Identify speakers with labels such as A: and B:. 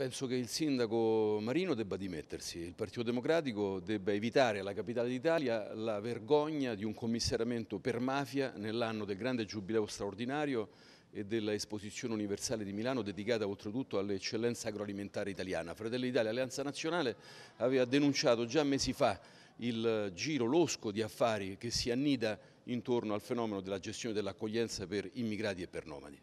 A: penso che il sindaco Marino debba dimettersi, il Partito Democratico debba evitare alla capitale d'Italia la vergogna di un commissariamento per mafia nell'anno del grande giubileo straordinario e dell'esposizione universale di Milano dedicata oltretutto all'eccellenza agroalimentare italiana. Fratelli d'Italia, Alleanza Nazionale, aveva denunciato già mesi fa il giro losco di affari che si annida intorno al fenomeno della gestione dell'accoglienza per immigrati e per nomadi.